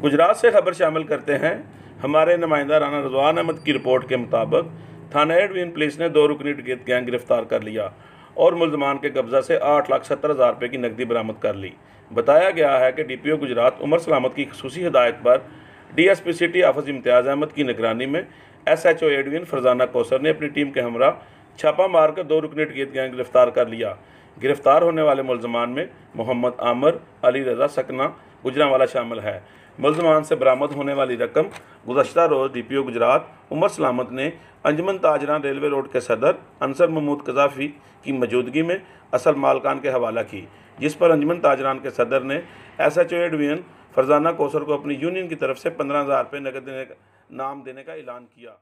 गुजरात से खबर शामिल करते हैं हमारे नुमाइंदा राना रजवान अहमद की रिपोर्ट के मुताबिक थाना एडविन पुलिस ने दो रुकनी डकैत गैंग गिरफ्तार कर लिया और मुलजमान के कब्जा से आठ लाख सत्तर हज़ार रुपये की नकदी बरामद कर ली बताया गया है कि D P O Gujrat Umar Salamat की खसूसी हदायत पर डी एस पी सिटी आफज इम्तियाज़ अहमद की निगरानी में S H O Edwin Farzana Kausar ने अपनी टीम के हमरा छापा मारकर दो रुकनी डकैत गैंग गिरफ्तार कर लिया गिरफ्तार होने वाले मुलजमान में मोहम्मद आमर अली रजा सकना गुजरावाला शामिल है मुलजमान से बरामद होने वाली रकम गुजशत रोज़ D P O Gujrat Umar Salamat ने अंजमन ताजरान रेलवे रोड के सदर अनसर महमूद कजाफी की मौजूदगी में असल मालकान के हवाला की जिस पर अंजमन ताजरान के सदर ने S H O Edwin Farzana Kausar को अपनी यूनियन की तरफ से पंद्रह हज़ार रुपये नकद देने का नाम देने का ऐलान किया